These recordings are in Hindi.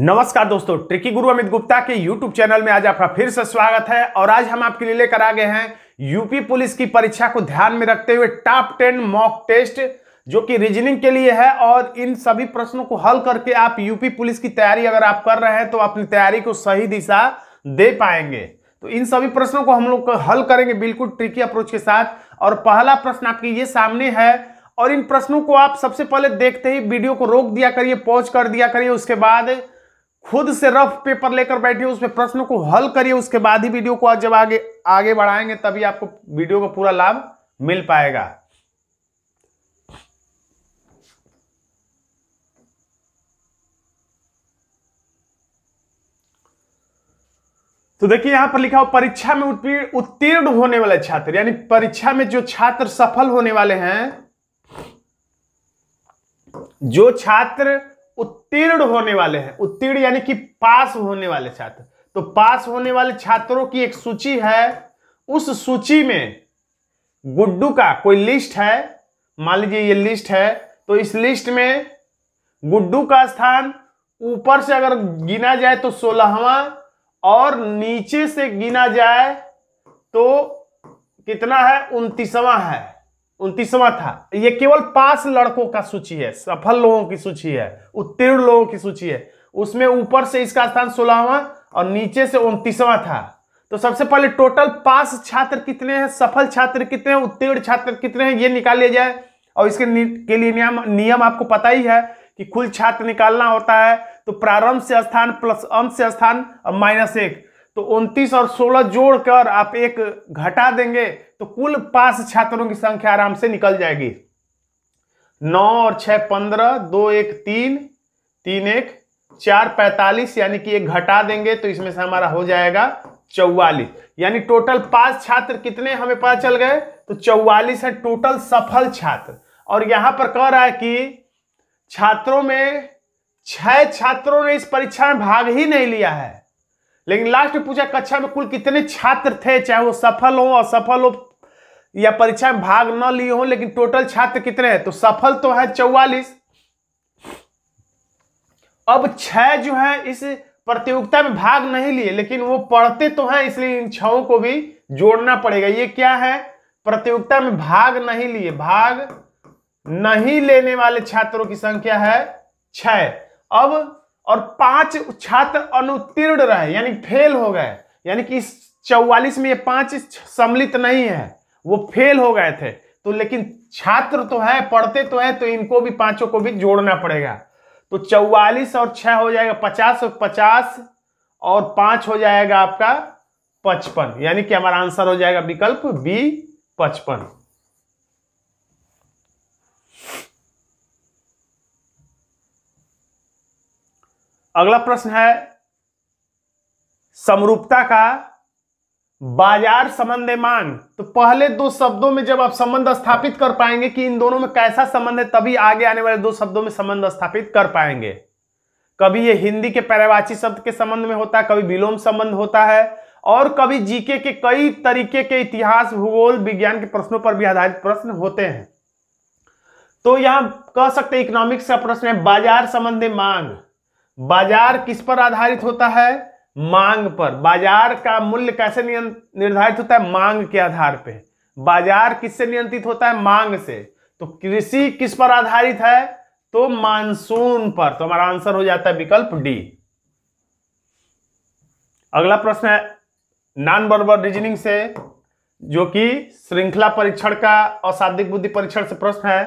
नमस्कार दोस्तों ट्रिकी गुरु अमित गुप्ता के YouTube चैनल में आज आपका फिर से स्वागत है और आज हम आपके लिए लेकर आ गए हैं यूपी पुलिस की परीक्षा को ध्यान में रखते हुए टॉप टेन मॉक टेस्ट जो कि रीजनिंग के लिए है और इन सभी प्रश्नों को हल करके आप यूपी पुलिस की तैयारी अगर आप कर रहे हैं तो अपनी तैयारी को सही दिशा दे पाएंगे तो इन सभी प्रश्नों को हम लोग हल करेंगे बिल्कुल ट्रिकी अप्रोच के साथ और पहला प्रश्न आपके ये सामने है और इन प्रश्नों को आप सबसे पहले देखते ही वीडियो को रोक दिया करिए पॉज कर दिया करिए उसके बाद खुद से रफ पेपर लेकर बैठिए उसमें प्रश्नों को हल करिए उसके बाद ही वीडियो को जब आगे आगे बढ़ाएंगे तभी आपको वीडियो का पूरा लाभ मिल पाएगा तो देखिए यहां पर लिखा हो परीक्षा में उत्तीर्ण होने वाले छात्र यानी परीक्षा में जो छात्र सफल होने वाले हैं जो छात्र उत्तीर्ण होने वाले हैं उत्तीर्ण यानी कि पास होने वाले छात्र तो पास होने वाले छात्रों की एक सूची है उस सूची में गुड्डू का कोई लिस्ट है मान लीजिए ये लिस्ट है तो इस लिस्ट में गुड्डू का स्थान ऊपर से अगर गिना जाए तो सोलहवा और नीचे से गिना जाए तो कितना है उनतीसवा है उनतीसवां था ये केवल पास लड़कों का सूची है सफल लोगों की सूची है उत्तीर्ण लोगों की सूची है उसमें ऊपर से इसका स्थान सोलहवा और नीचे से उनतीसवां था तो सबसे पहले टोटल पास छात्र कितने हैं सफल छात्र कितने हैं उत्तीर्ण छात्र कितने हैं ये निकाल लिया जाए और इसके के लिए नियम नियम आपको पता ही है कि कुल छात्र निकालना होता है तो प्रारंभ से स्थान प्लस अंत से स्थान और माइनस एक तो उनतीस और सोलह जोड़कर आप एक घटा देंगे तो कुल पास छात्रों की संख्या आराम से निकल जाएगी नौ और छह पंद्रह दो एक तीन तीन एक चार पैंतालीस यानी कि एक घटा देंगे तो इसमें से हमारा हो जाएगा चौवालीस यानी टोटल पांच छात्र कितने हमें पता चल गए तो चौवालीस है टोटल सफल छात्र और यहां पर कह रहा है कि छात्रों में छह छात्रों ने इस परीक्षा में भाग ही नहीं लिया है लेकिन लास्ट में पूछा कक्षा में कुल कितने छात्र थे चाहे वो सफल हो असफल हो या परीक्षा में भाग न लिए हो लेकिन टोटल छात्र कितने हैं तो सफल तो है चौवालीस अब छह जो है इस प्रतियोगिता में भाग नहीं लिए लेकिन वो पढ़ते तो हैं इसलिए इन छओ को भी जोड़ना पड़ेगा ये क्या है प्रतियोगिता में भाग नहीं लिए भाग नहीं लेने वाले छात्रों की संख्या है छह अब और पांच छात्र अनुत्तीर्ण रहे यानी फेल हो गए यानी कि इस चौवालीस में ये पांच सम्मिलित नहीं है वो फेल हो गए थे तो लेकिन छात्र तो है पढ़ते तो है तो इनको भी पांचों को भी जोड़ना पड़ेगा तो चौवालीस और छह हो जाएगा पचास और पचास और पांच हो जाएगा आपका पचपन यानी कि हमारा आंसर हो जाएगा विकल्प बी पचपन अगला प्रश्न है समरूपता का बाजार संबंध मांग तो पहले दो शब्दों में जब आप संबंध स्थापित कर पाएंगे कि इन दोनों में कैसा संबंध है तभी आगे आने वाले दो शब्दों में संबंध स्थापित कर पाएंगे कभी ये हिंदी के पर्यावाची शब्द के संबंध में होता है कभी विलोम संबंध होता है और कभी जीके के कई तरीके के इतिहास भूगोल विज्ञान के प्रश्नों पर भी आधारित प्रश्न होते हैं तो यहां कह सकते इकोनॉमिक्स का प्रश्न है बाजार संबंधी मांग बाजार किस पर आधारित होता है मांग पर बाजार का मूल्य कैसे निर्धारित होता है मांग के आधार पे बाजार किससे नियंत्रित होता है मांग से तो कृषि किस पर आधारित है तो मानसून पर तो हमारा आंसर हो जाता है विकल्प डी अगला प्रश्न है नॉन बर्बर रीजनिंग से जो कि श्रृंखला परीक्षण का और शाब्दिक बुद्धि परीक्षण से प्रश्न है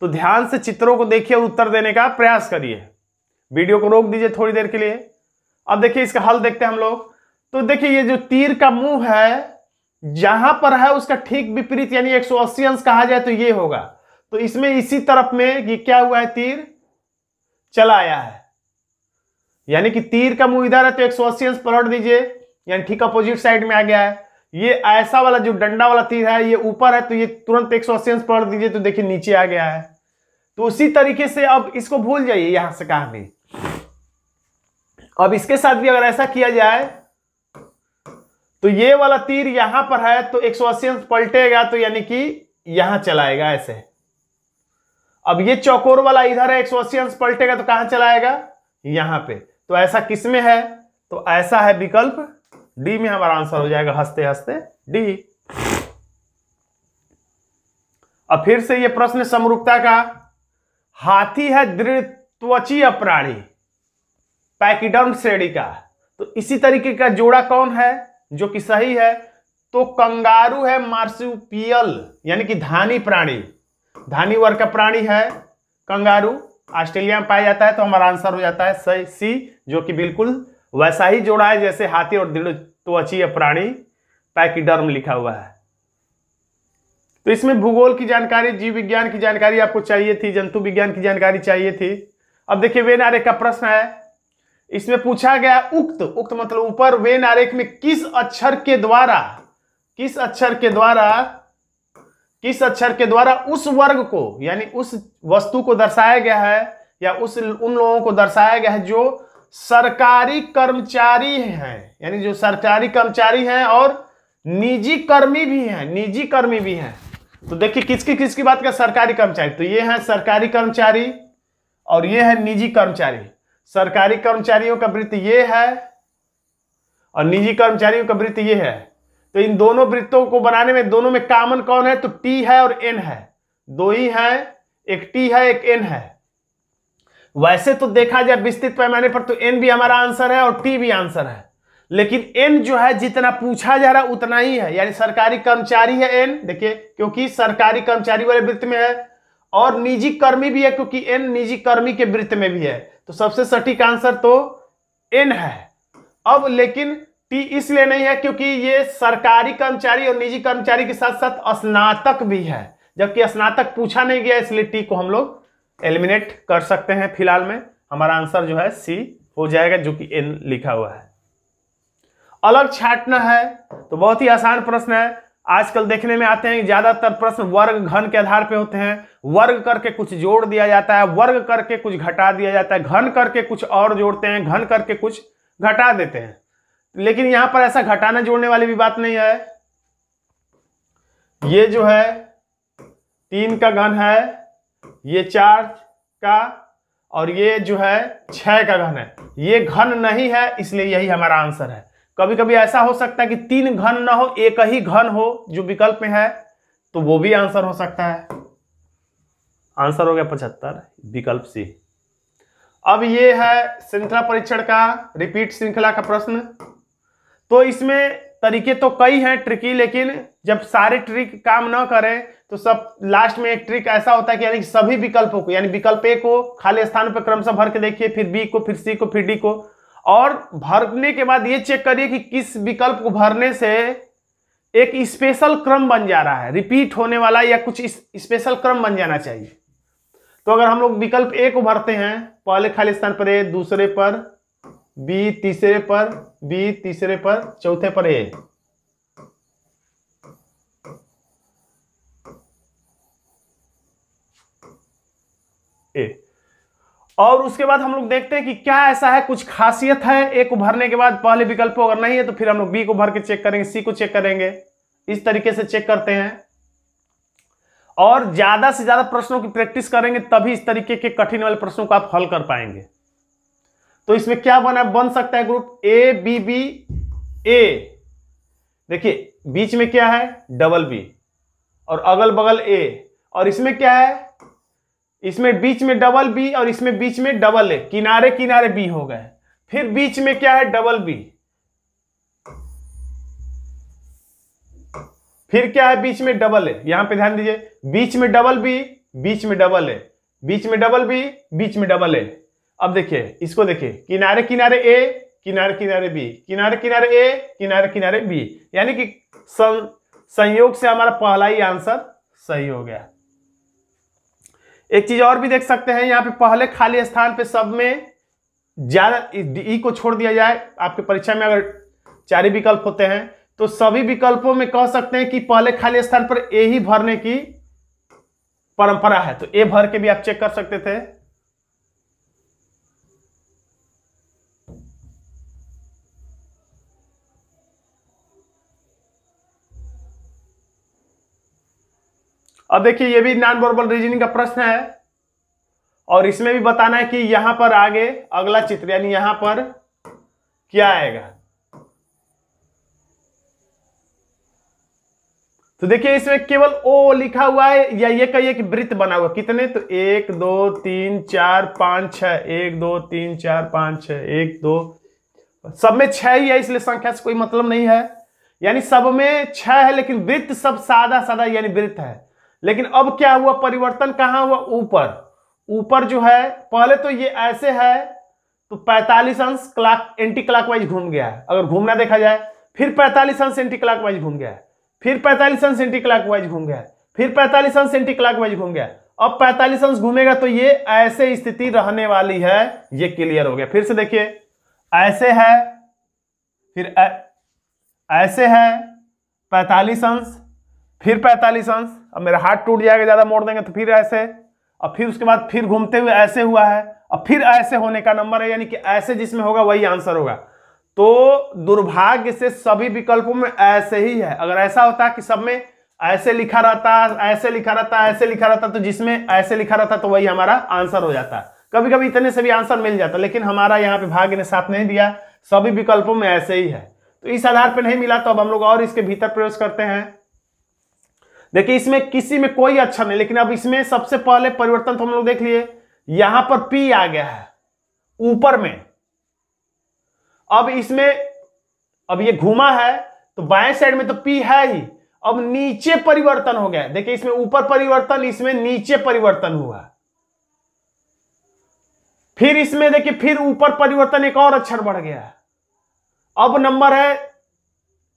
तो ध्यान से चित्रों को देखिए उत्तर देने का प्रयास करिए वीडियो को रोक दीजिए थोड़ी देर के लिए अब देखिए इसका हल देखते हैं हम लोग तो देखिए ये जो तीर का मुंह है जहां पर है उसका ठीक विपरीत यानी 180 अंश कहा जाए तो ये होगा तो इसमें इसी तरफ में ये क्या हुआ है तीर चला आया है यानी कि तीर का मुंह इधर है तो 180 अंश पलट दीजिए यानी ठीक अपोजिट साइड में आ गया है ये ऐसा वाला जो डंडा वाला तीर है ये ऊपर है तो ये तुरंत एक सौ अस्सी अंश पलट दीजिए तो देखिए नीचे आ गया है तो उसी तरीके से अब इसको भूल जाइए यहां से कहा भी अब इसके साथ भी अगर ऐसा किया जाए तो ये वाला तीर यहां पर है तो एक सौ पलटेगा तो यानी कि यहां चलाएगा ऐसे अब ये चौकोर वाला इधर है एक सौ पलटेगा तो कहां चलाएगा यहां पे तो ऐसा किसमें है तो ऐसा है विकल्प डी में हमारा आंसर हो जाएगा हंसते हंसते डी अब फिर से ये प्रश्न समरूपता का हाथी है दृढ़ त्वचीय प्राणी पैकिडर्म श्रेणी का तो इसी तरीके का जोड़ा कौन है जो कि सही है तो कंगारू है मार्सुपियल यानी कि धानी प्राणी धानी वर्ग का प्राणी है कंगारू ऑस्ट्रेलिया में पाया जाता है तो हमारा आंसर हो जाता है सही सी जो कि बिल्कुल वैसा ही जोड़ा है जैसे हाथी और दृढ़ त्वचीय प्राणी पैकिडर्म लिखा हुआ है तो इसमें भूगोल की जानकारी जीव विज्ञान की जानकारी आपको चाहिए थी जंतु विज्ञान की जानकारी चाहिए थी अब देखिए वेन आर्य का प्रश्न है इसमें पूछा गया उक्त उक्त मतलब ऊपर वेन आरेख में किस अक्षर के द्वारा किस अक्षर के द्वारा किस अक्षर के द्वारा उस वर्ग को यानी उस वस्तु को दर्शाया गया है या उस उन लोगों को दर्शाया गया है जो सरकारी कर्मचारी हैं यानी जो सरकारी कर्मचारी हैं और निजी कर्मी भी हैं निजी कर्मी भी हैं तो देखिए किसकी किसकी बात कर सरकारी कर्मचारी तो ये है सरकारी कर्मचारी और ये है निजी कर्मचारी सरकारी कर्मचारियों का वृत्त ये है और निजी कर्मचारियों का वृत्त ये है तो इन दोनों वृत्तों को बनाने में दोनों में कॉमन कौन है तो टी है और एन है दो ही हैं एक टी है एक एन है वैसे तो देखा जाए विस्तृत पैमाने पर तो एन भी हमारा आंसर है और टी भी आंसर है लेकिन एन जो है जितना पूछा जा रहा उतना ही है यानी सरकारी कर्मचारी है एन देखिए क्योंकि सरकारी कर्मचारी वाले वृत्त में है और निजी कर्मी भी है क्योंकि एन निजी कर्मी के वृत्त में भी है तो सबसे सटीक आंसर तो एन है अब लेकिन टी इसलिए नहीं है क्योंकि ये सरकारी कर्मचारी और निजी कर्मचारी के साथ साथ स्नातक भी है जबकि स्नातक पूछा नहीं गया इसलिए टी को हम लोग एलिमिनेट कर सकते हैं फिलहाल में हमारा आंसर जो है सी हो जाएगा जो कि एन लिखा हुआ है अलग छाटना है तो बहुत ही आसान प्रश्न है आजकल देखने में आते हैं ज्यादातर प्रश्न वर्ग घन के आधार पे होते हैं वर्ग करके कुछ जोड़ दिया जाता है वर्ग करके कुछ घटा दिया जाता है घन करके कुछ और जोड़ते हैं घन करके कुछ घटा देते हैं लेकिन यहां पर ऐसा घटाना जोड़ने वाली भी बात नहीं है ये जो है तीन का घन है ये चार का और ये जो है छह का घन है ये घन नहीं है इसलिए यही हमारा आंसर है कभी कभी ऐसा हो सकता है कि तीन घन ना हो एक ही घन हो जो विकल्प में है तो वो भी आंसर हो सकता है आंसर हो गया पचहत्तर विकल्प सी अब ये है श्रृंखला परीक्षण का रिपीट श्रृंखला का प्रश्न तो इसमें तरीके तो कई हैं ट्रिकी लेकिन जब सारे ट्रिक काम ना करें तो सब लास्ट में एक ट्रिक ऐसा होता है कि यानी सभी विकल्पों को यानी विकल्प ए को खाली स्थान पर क्रमशः भर के देखिए फिर बी को फिर सी को फिर डी को और भरने के बाद ये चेक करिए कि किस विकल्प को भरने से एक स्पेशल क्रम बन जा रहा है रिपीट होने वाला या कुछ स्पेशल क्रम बन जाना चाहिए तो अगर हम लोग विकल्प ए को भरते हैं पहले खाली स्थान पर ए दूसरे पर बी तीसरे पर बी तीसरे पर चौथे पर ए ए और उसके बाद हम लोग देखते हैं कि क्या ऐसा है कुछ खासियत है एक को भरने के बाद पहले विकल्प अगर नहीं है तो फिर हम लोग बी को भर के चेक करेंगे सी को चेक करेंगे इस तरीके से चेक करते हैं और ज्यादा से ज्यादा प्रश्नों की प्रैक्टिस करेंगे तभी इस तरीके के कठिन वाले प्रश्नों को आप हल कर पाएंगे तो इसमें क्या बना बन सकता है group A B B A देखिए बीच में क्या है डबल बी और अगल बगल ए और इसमें क्या है इसमें बीच में डबल बी और इसमें बीच में डबल ए किनारे किनारे बी हो गए फिर बीच में क्या है डबल बी फिर क्या है बीच में डबल ए यहां पे ध्यान दीजिए बीच में डबल बी बीच में डबल ए बीच में डबल बी बीच में डबल ए अब देखिए इसको देखिए किनारे किनारे ए किनारे किनारे बी किनारे किनारे ए किनारे किनारे बी यानी कि संयोग से हमारा पहला ही आंसर सही हो गया एक चीज और भी देख सकते हैं यहाँ पे पहले खाली स्थान पे सब में ज्यादा ई को छोड़ दिया जाए आपके परीक्षा में अगर चार ही विकल्प होते हैं तो सभी विकल्पों में कह सकते हैं कि पहले खाली स्थान पर ए ही भरने की परंपरा है तो ए भर के भी आप चेक कर सकते थे अब देखिए ये भी नॉन वर्बल रीजनिंग का प्रश्न है और इसमें भी बताना है कि यहां पर आगे अगला चित्र यानी यहां पर क्या आएगा तो देखिए इसमें केवल ओ लिखा हुआ है या ये कहिए कि वृत्त बना हुआ कितने तो एक दो तीन चार पांच छ एक दो तीन चार पांच छ एक दो सब में छह ही है इसलिए संख्या से कोई मतलब नहीं है यानी सब में छह है लेकिन वृत्त सब सादा सादा यानी वृत्त है लेकिन अब क्या हुआ परिवर्तन कहाँ हुआ ऊपर ऊपर जो है पहले तो ये ऐसे है तो 45 अंश क्लाक एंटी क्लाकवाइज घूम गया है अगर घूमना देखा जाए फिर 45 अंश एंटी वाइज घूम गया है फिर 45 अंश एंटी वाइज घूम गया है फिर 45 अंश एंटी वाइज घूम गया अब 45 अंश घूमेगा तो ये ऐसे स्थिति रहने वाली है ये क्लियर हो गया फिर से देखिए ऐसे है फिर ऐसे है पैतालीस अंश फिर पैतालीस अंश अब मेरा हाथ टूट जाएगा ज़्यादा मोड़ देंगे तो फिर ऐसे और फिर उसके बाद फिर घूमते हुए ऐसे हुआ है और फिर ऐसे होने का नंबर है यानी कि ऐसे जिसमें होगा वही आंसर होगा तो दुर्भाग्य से सभी विकल्पों में ऐसे ही है अगर ऐसा होता कि सब में ऐसे लिखा रहता ऐसे लिखा रहता ऐसे लिखा रहता तो जिसमें ऐसे लिखा रहता तो वही हमारा आंसर हो जाता कभी कभी इतने से भी आंसर मिल जाता लेकिन हमारा यहाँ पे भाग्य ने साथ नहीं दिया सभी विकल्पों में ऐसे ही है तो इस आधार पर नहीं मिला तो अब हम लोग और इसके भीतर प्रवेश करते हैं देखिए इसमें किसी में कोई अच्छा नहीं लेकिन अब इसमें सबसे पहले परिवर्तन तो हम लोग देख लिए यहां पर पी आ गया है ऊपर में अब इसमें अब ये घुमा है तो बाएं साइड में तो पी है ही अब नीचे परिवर्तन हो गया देखिए इसमें ऊपर परिवर्तन इसमें नीचे परिवर्तन हुआ फिर इसमें देखिए फिर ऊपर परिवर्तन एक और अक्षर बढ़ गया अब नंबर है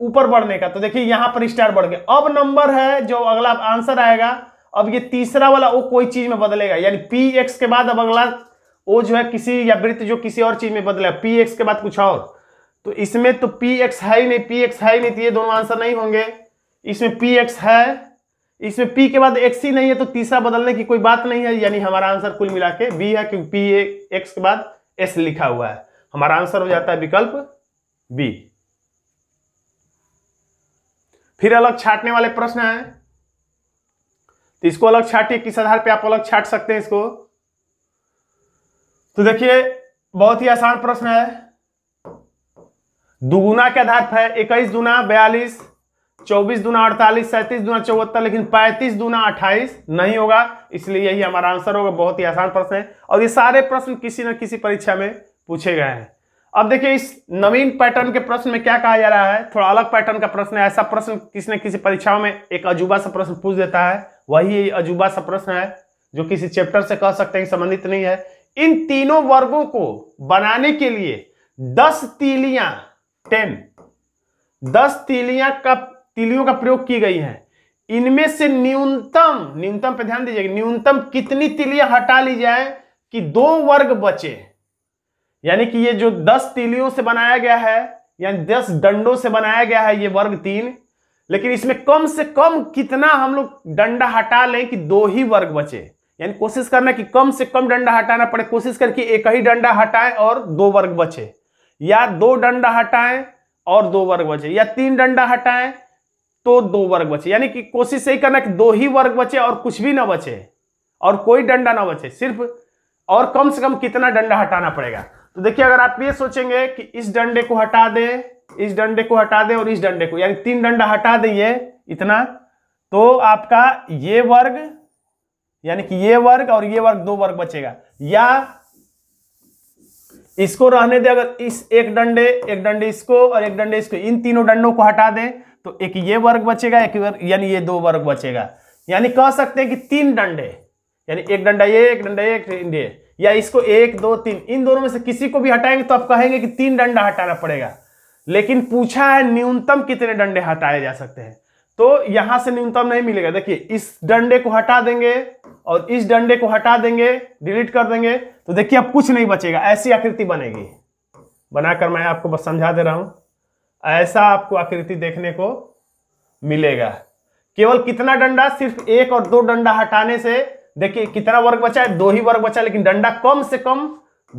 ऊपर बढ़ने का तो देखिए यहां पर स्टार बढ़ गया अब नंबर है जो अगला आंसर आएगा अब ये तीसरा वाला वो कोई चीज में बदलेगा यानी पी एक्स के बाद अब अगला वो जो है किसी या वृत्त जो किसी और चीज में बदलेगा पी एक्स के बाद कुछ और तो इसमें तो पी एक्स है ही नहीं पी एक्स है ही नहीं तो ये दोनों आंसर नहीं होंगे इसमें पी एक्स है इसमें पी के बाद एक्स ही नहीं है तो तीसरा बदलने की कोई बात नहीं है यानी हमारा आंसर कुल मिला के बी है क्योंकि पी एक्स के बाद एस लिखा हुआ है हमारा आंसर हो जाता है विकल्प बी फिर अलग छाटने वाले प्रश्न है तो इसको अलग छाटिए किस आधार पे आप अलग छाट सकते हैं इसको तो देखिए बहुत ही आसान प्रश्न है दुगुना के आधार पर इक्कीस दुना बयालीस चौबीस दुना अड़तालीस सैंतीस दुना चौहत्तर लेकिन पैंतीस दुना अट्ठाईस नहीं होगा इसलिए यही हमारा आंसर होगा बहुत ही आसान प्रश्न है और ये सारे प्रश्न किसी न किसी परीक्षा में पूछे गए हैं अब देखिए इस नवीन पैटर्न के प्रश्न में क्या कहा जा रहा है थोड़ा अलग पैटर्न का प्रश्न है ऐसा प्रश्न किसी न किसी परीक्षाओं में एक अजूबा सा प्रश्न पूछ देता है वही अजूबा सा प्रश्न है जो किसी चैप्टर से कह सकते हैं संबंधित नहीं है इन तीनों वर्गों को बनाने के लिए दस तीलियां टेन दस तीलियां का तीलियों का प्रयोग की गई है इनमें से न्यूनतम न्यूनतम पर ध्यान दीजिएगा न्यूनतम कितनी तीलियां हटा ली जाए कि दो वर्ग बचे यानी कि ये जो दस तीलियों से बनाया गया है यानी दस डंडों से बनाया गया है ये वर्ग तीन लेकिन इसमें कम से कम कितना हम लोग डंडा हटा लें कि दो ही वर्ग बचे यानी कोशिश करना कि कम से कम डंडा हटाना पड़े कोशिश करके एक ही डंडा हटाएं और दो वर्ग बचे या दो डंडा हटाएं और दो वर्ग बचे या तीन डंडा हटाएं तो दो वर्ग बचे यानी कि कोशिश यही करना कि दो ही वर्ग बचे और कुछ भी ना बचे और कोई डंडा ना बचे सिर्फ और कम से कम कितना डंडा हटाना पड़ेगा तो देखिए अगर आप ये सोचेंगे कि इस डंडे को हटा दे इस डंडे को हटा दे और इस डंडे को यानी तीन डंडा हटा देंगे इतना तो आपका ये वर्ग यानी कि ये वर्ग और ये वर्ग दो वर्ग बचेगा या इसको रहने दे अगर इस एक डंडे एक डंडे इसको और एक डंडे इसको इन तीनों डंडों को हटा दे तो एक ये वर्ग बचेगा एक वर्ग यानी ये दो वर्ग बचेगा यानी कह सकते हैं कि तीन डंडे यानी एक डंडा ये एक डंडा ये एक डंडे या इसको एक दो तीन इन दोनों में से किसी को भी हटाएंगे तो आप कहेंगे कि तीन डंडा हटाना पड़ेगा लेकिन पूछा है न्यूनतम कितने डंडे हटाए जा सकते हैं तो यहां से न्यूनतम नहीं मिलेगा देखिए इस डंडे को हटा देंगे और इस डंडे को हटा देंगे डिलीट कर देंगे तो देखिए अब कुछ नहीं बचेगा ऐसी आकृति बनेगी बनाकर मैं आपको बस समझा दे रहा हूं ऐसा आपको आकृति देखने को मिलेगा केवल कितना डंडा सिर्फ एक और दो डंडा हटाने से देखिए कितना वर्ग बचा है दो ही वर्ग बचा लेकिन डंडा कम से कम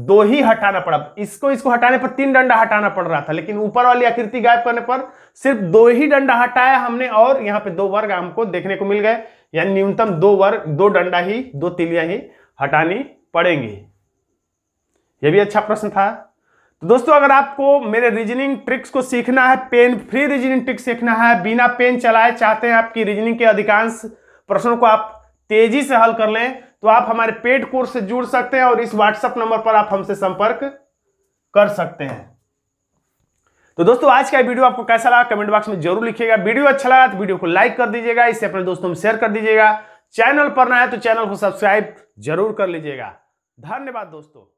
दो ही हटाना पड़ा इसको इसको हटाने पर तीन डंडा हटाना पड़ रहा था लेकिन ऊपर वाली आकृति गायब करने पर सिर्फ दो ही डंडा हटाया हमने और यहाँ पे दो वर्ग हमको देखने को मिल गए यानी न्यूनतम दो वर्ग दो डंडा ही दो तिलियां ही हटानी पड़ेंगी यह भी अच्छा प्रश्न था तो दोस्तों अगर आपको मेरे रीजनिंग ट्रिक्स को सीखना है पेन फ्री रीजनिंग ट्रिक्स सीखना है बिना पेन चलाए चाहते हैं आपकी रीजनिंग के अधिकांश प्रश्नों को आप तेजी से हल कर लें तो आप हमारे पेड कोर्स से जुड़ सकते हैं और इस व्हाट्सएप नंबर पर आप हमसे संपर्क कर सकते हैं तो दोस्तों आज का वीडियो आपको कैसा लगा कमेंट बॉक्स में जरूर लिखिएगा वीडियो अच्छा लगा तो वीडियो को लाइक कर दीजिएगा इसे अपने दोस्तों में शेयर कर दीजिएगा चैनल पर ना है तो चैनल को सब्सक्राइब जरूर कर लीजिएगा धन्यवाद दोस्तों